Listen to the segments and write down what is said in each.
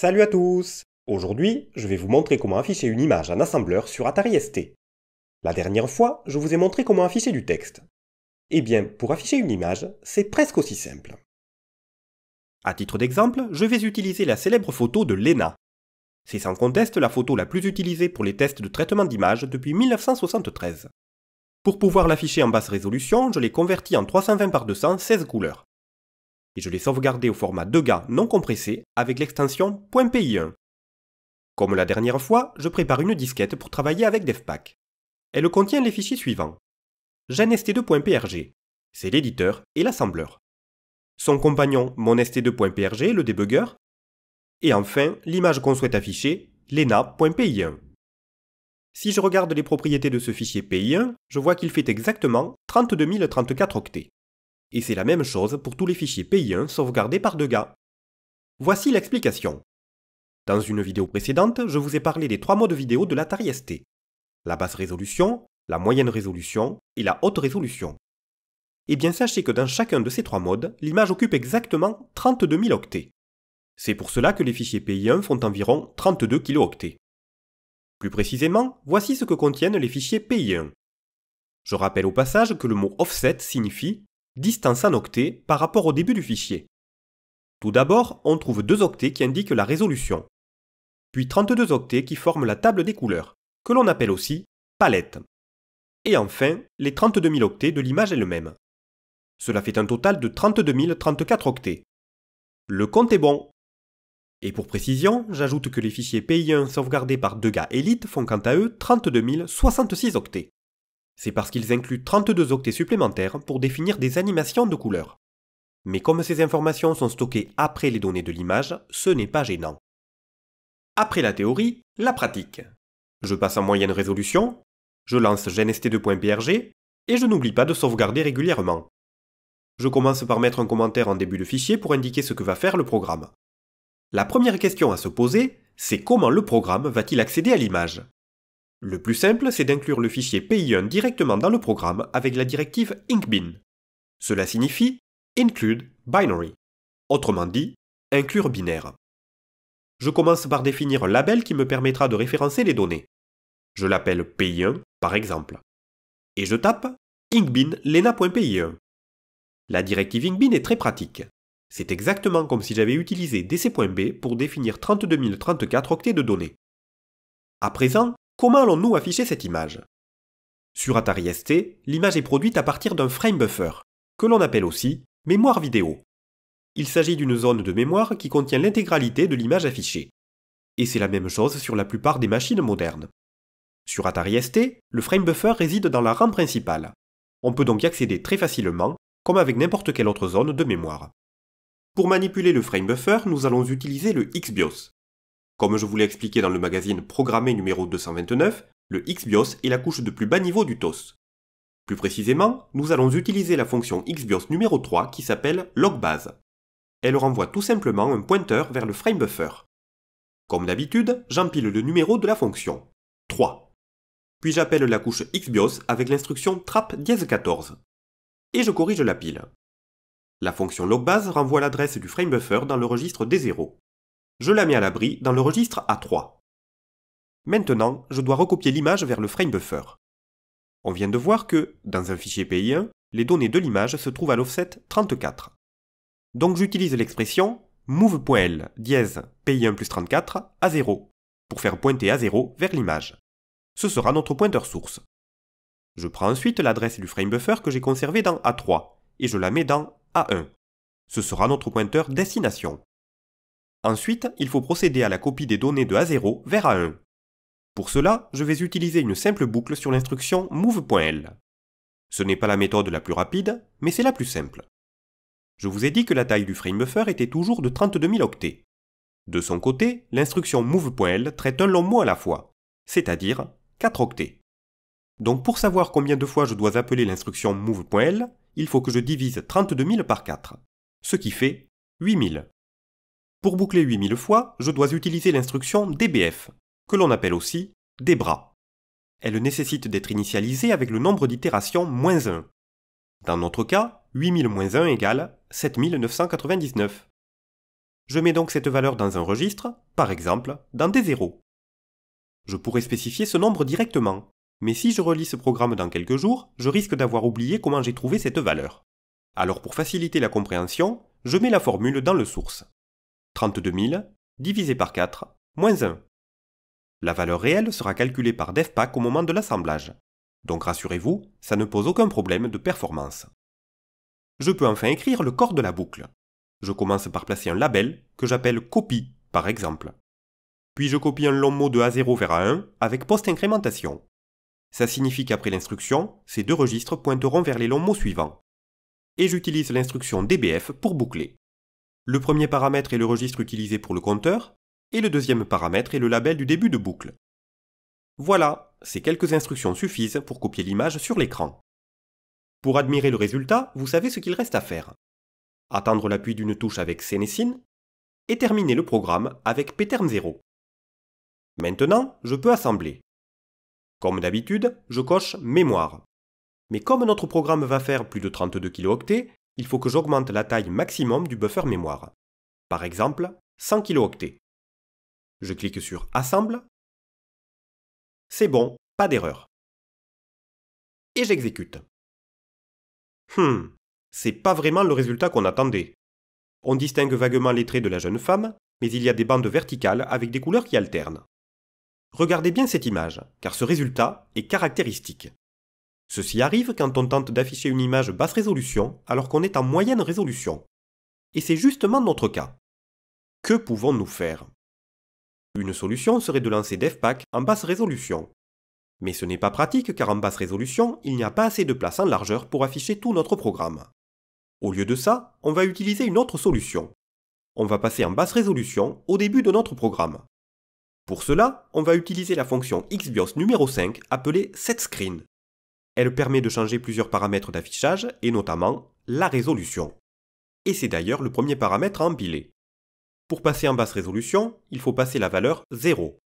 Salut à tous Aujourd'hui, je vais vous montrer comment afficher une image en assembleur sur Atari ST. La dernière fois, je vous ai montré comment afficher du texte. Eh bien, pour afficher une image, c'est presque aussi simple. À titre d'exemple, je vais utiliser la célèbre photo de Lena. C'est sans conteste la photo la plus utilisée pour les tests de traitement d'image depuis 1973. Pour pouvoir l'afficher en basse résolution, je l'ai convertie en 320 par 216 couleurs et je l'ai sauvegardé au format 2 gars non compressé avec l'extension pi 1 Comme la dernière fois, je prépare une disquette pour travailler avec DevPack. Elle contient les fichiers suivants. genst2.prg, c'est l'éditeur et l'assembleur. Son compagnon monst2.prg, le débugger. Et enfin, l'image qu'on souhaite afficher, lenapi 1 Si je regarde les propriétés de ce fichier PI1, je vois qu'il fait exactement 32 034 octets. Et c'est la même chose pour tous les fichiers PI1 sauvegardés par Degas. Voici l'explication. Dans une vidéo précédente, je vous ai parlé des trois modes vidéo de l'Atari ST. La basse résolution, la moyenne résolution et la haute résolution. Eh bien sachez que dans chacun de ces trois modes, l'image occupe exactement 32 000 octets. C'est pour cela que les fichiers PI1 font environ 32 kilooctets. Plus précisément, voici ce que contiennent les fichiers PI1. Je rappelle au passage que le mot offset signifie distance en octets par rapport au début du fichier. Tout d'abord, on trouve deux octets qui indiquent la résolution, puis 32 octets qui forment la table des couleurs, que l'on appelle aussi palette. Et enfin, les 32 000 octets de l'image elle-même. Cela fait un total de 32 034 octets. Le compte est bon. Et pour précision, j'ajoute que les fichiers PI1 sauvegardés par Degas Elite font quant à eux 32 066 octets. C'est parce qu'ils incluent 32 octets supplémentaires pour définir des animations de couleurs. Mais comme ces informations sont stockées après les données de l'image, ce n'est pas gênant. Après la théorie, la pratique. Je passe en moyenne résolution, je lance gnst2.prg et je n'oublie pas de sauvegarder régulièrement. Je commence par mettre un commentaire en début de fichier pour indiquer ce que va faire le programme. La première question à se poser, c'est comment le programme va-t-il accéder à l'image le plus simple, c'est d'inclure le fichier PI1 directement dans le programme avec la directive IncBin. Cela signifie Include Binary, autrement dit, inclure binaire. Je commence par définir un label qui me permettra de référencer les données. Je l'appelle PI1, par exemple. Et je tape IncBin 1 La directive IncBin est très pratique. C'est exactement comme si j'avais utilisé DC.B pour définir 32 034 octets de données. À présent, comment allons-nous afficher cette image Sur Atari ST, l'image est produite à partir d'un framebuffer, que l'on appelle aussi mémoire vidéo. Il s'agit d'une zone de mémoire qui contient l'intégralité de l'image affichée. Et c'est la même chose sur la plupart des machines modernes. Sur Atari ST, le framebuffer réside dans la RAM principale. On peut donc y accéder très facilement, comme avec n'importe quelle autre zone de mémoire. Pour manipuler le framebuffer, nous allons utiliser le XBIOS. Comme je vous l'ai expliqué dans le magazine Programmé numéro 229, le XBIOS est la couche de plus bas niveau du TOS. Plus précisément, nous allons utiliser la fonction XBIOS numéro 3 qui s'appelle logbase. Elle renvoie tout simplement un pointeur vers le framebuffer. Comme d'habitude, j'empile le numéro de la fonction, 3. Puis j'appelle la couche XBIOS avec l'instruction trap 14 Et je corrige la pile. La fonction logbase renvoie l'adresse du framebuffer dans le registre des 0 je la mets à l'abri dans le registre A3. Maintenant, je dois recopier l'image vers le frame buffer. On vient de voir que, dans un fichier PI1, les données de l'image se trouvent à l'offset 34. Donc j'utilise l'expression move.l dièse PI1 plus 34 à 0 pour faire pointer à 0 vers l'image. Ce sera notre pointeur source. Je prends ensuite l'adresse du frame buffer que j'ai conservé dans A3 et je la mets dans A1. Ce sera notre pointeur destination. Ensuite, il faut procéder à la copie des données de A0 vers A1. Pour cela, je vais utiliser une simple boucle sur l'instruction move.l. Ce n'est pas la méthode la plus rapide, mais c'est la plus simple. Je vous ai dit que la taille du frame buffer était toujours de 32 000 octets. De son côté, l'instruction move.l traite un long mot à la fois, c'est-à-dire 4 octets. Donc pour savoir combien de fois je dois appeler l'instruction move.l, il faut que je divise 32 000 par 4, ce qui fait 8 000. Pour boucler 8000 fois, je dois utiliser l'instruction dbf, que l'on appelle aussi des bras. Elle nécessite d'être initialisée avec le nombre d'itérations moins 1. Dans notre cas, 8000 moins 1 égale 7999. Je mets donc cette valeur dans un registre, par exemple dans des 0 Je pourrais spécifier ce nombre directement, mais si je relis ce programme dans quelques jours, je risque d'avoir oublié comment j'ai trouvé cette valeur. Alors pour faciliter la compréhension, je mets la formule dans le source. 32 000 divisé par 4, moins 1. La valeur réelle sera calculée par DevPack au moment de l'assemblage. Donc rassurez-vous, ça ne pose aucun problème de performance. Je peux enfin écrire le corps de la boucle. Je commence par placer un label que j'appelle copie, par exemple. Puis je copie un long mot de A0 vers A1 avec post-incrémentation. Ça signifie qu'après l'instruction, ces deux registres pointeront vers les longs mots suivants. Et j'utilise l'instruction DBF pour boucler. Le premier paramètre est le registre utilisé pour le compteur, et le deuxième paramètre est le label du début de boucle. Voilà, ces quelques instructions suffisent pour copier l'image sur l'écran. Pour admirer le résultat, vous savez ce qu'il reste à faire. Attendre l'appui d'une touche avec Sénécine, et terminer le programme avec Pterm 0. Maintenant, je peux assembler. Comme d'habitude, je coche Mémoire. Mais comme notre programme va faire plus de 32 kilooctets, il faut que j'augmente la taille maximum du buffer mémoire. Par exemple, 100 kilooctets. Je clique sur Assemble. C'est bon, pas d'erreur. Et j'exécute. Hmm, c'est pas vraiment le résultat qu'on attendait. On distingue vaguement les traits de la jeune femme, mais il y a des bandes verticales avec des couleurs qui alternent. Regardez bien cette image, car ce résultat est caractéristique. Ceci arrive quand on tente d'afficher une image basse résolution alors qu'on est en moyenne résolution. Et c'est justement notre cas. Que pouvons-nous faire Une solution serait de lancer DevPack en basse résolution. Mais ce n'est pas pratique car en basse résolution, il n'y a pas assez de place en largeur pour afficher tout notre programme. Au lieu de ça, on va utiliser une autre solution. On va passer en basse résolution au début de notre programme. Pour cela, on va utiliser la fonction xbios numéro 5 appelée setScreen elle permet de changer plusieurs paramètres d'affichage et notamment la résolution. Et c'est d'ailleurs le premier paramètre à empiler. Pour passer en basse résolution, il faut passer la valeur 0.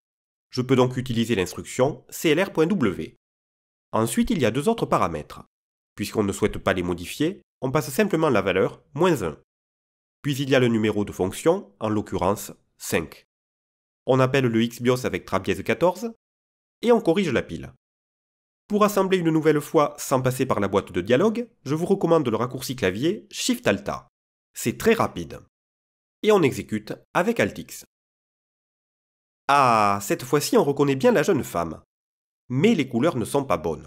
Je peux donc utiliser l'instruction clr.w. Ensuite, il y a deux autres paramètres. Puisqu'on ne souhaite pas les modifier, on passe simplement la valeur moins 1. Puis il y a le numéro de fonction, en l'occurrence 5. On appelle le xbios avec trabièse 14 et on corrige la pile. Pour assembler une nouvelle fois sans passer par la boîte de dialogue, je vous recommande le raccourci clavier Shift Alta. C'est très rapide. Et on exécute avec Alt-X. Ah, cette fois-ci on reconnaît bien la jeune femme. Mais les couleurs ne sont pas bonnes.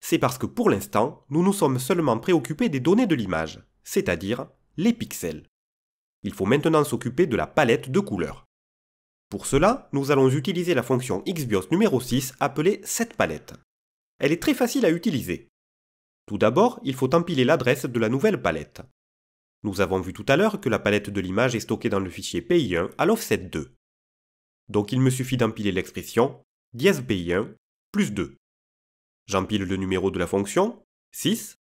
C'est parce que pour l'instant, nous nous sommes seulement préoccupés des données de l'image, c'est-à-dire les pixels. Il faut maintenant s'occuper de la palette de couleurs. Pour cela, nous allons utiliser la fonction xbios numéro 6 appelée setPalette. Elle est très facile à utiliser. Tout d'abord, il faut empiler l'adresse de la nouvelle palette. Nous avons vu tout à l'heure que la palette de l'image est stockée dans le fichier PI1 à l'offset 2. Donc il me suffit d'empiler l'expression dièse PI1 plus 2. J'empile le numéro de la fonction, 6,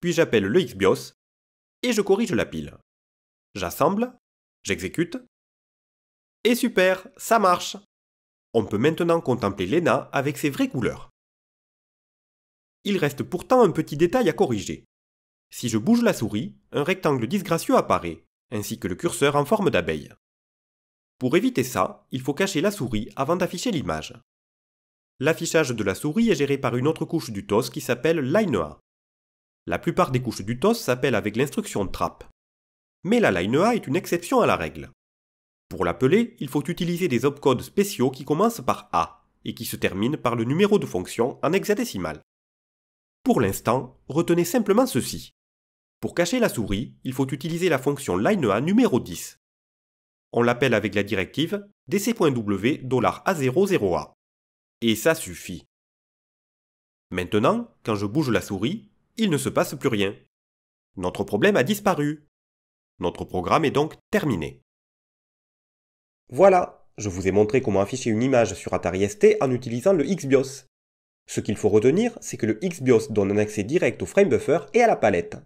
puis j'appelle le xbios, et je corrige la pile. J'assemble, j'exécute, et super, ça marche On peut maintenant contempler l'ENA avec ses vraies couleurs il reste pourtant un petit détail à corriger. Si je bouge la souris, un rectangle disgracieux apparaît, ainsi que le curseur en forme d'abeille. Pour éviter ça, il faut cacher la souris avant d'afficher l'image. L'affichage de la souris est géré par une autre couche du TOS qui s'appelle LineA. La plupart des couches du TOS s'appellent avec l'instruction trap. Mais la LineA est une exception à la règle. Pour l'appeler, il faut utiliser des opcodes spéciaux qui commencent par A et qui se terminent par le numéro de fonction en hexadécimal. Pour l'instant, retenez simplement ceci. Pour cacher la souris, il faut utiliser la fonction linea numéro 10. On l'appelle avec la directive dcwa 00 a Et ça suffit. Maintenant, quand je bouge la souris, il ne se passe plus rien. Notre problème a disparu. Notre programme est donc terminé. Voilà, je vous ai montré comment afficher une image sur Atari ST en utilisant le XBIOS. Ce qu'il faut retenir, c'est que le XBIOS donne un accès direct au framebuffer et à la palette.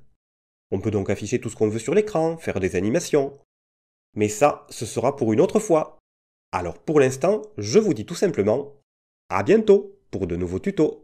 On peut donc afficher tout ce qu'on veut sur l'écran, faire des animations. Mais ça, ce sera pour une autre fois. Alors pour l'instant, je vous dis tout simplement à bientôt pour de nouveaux tutos.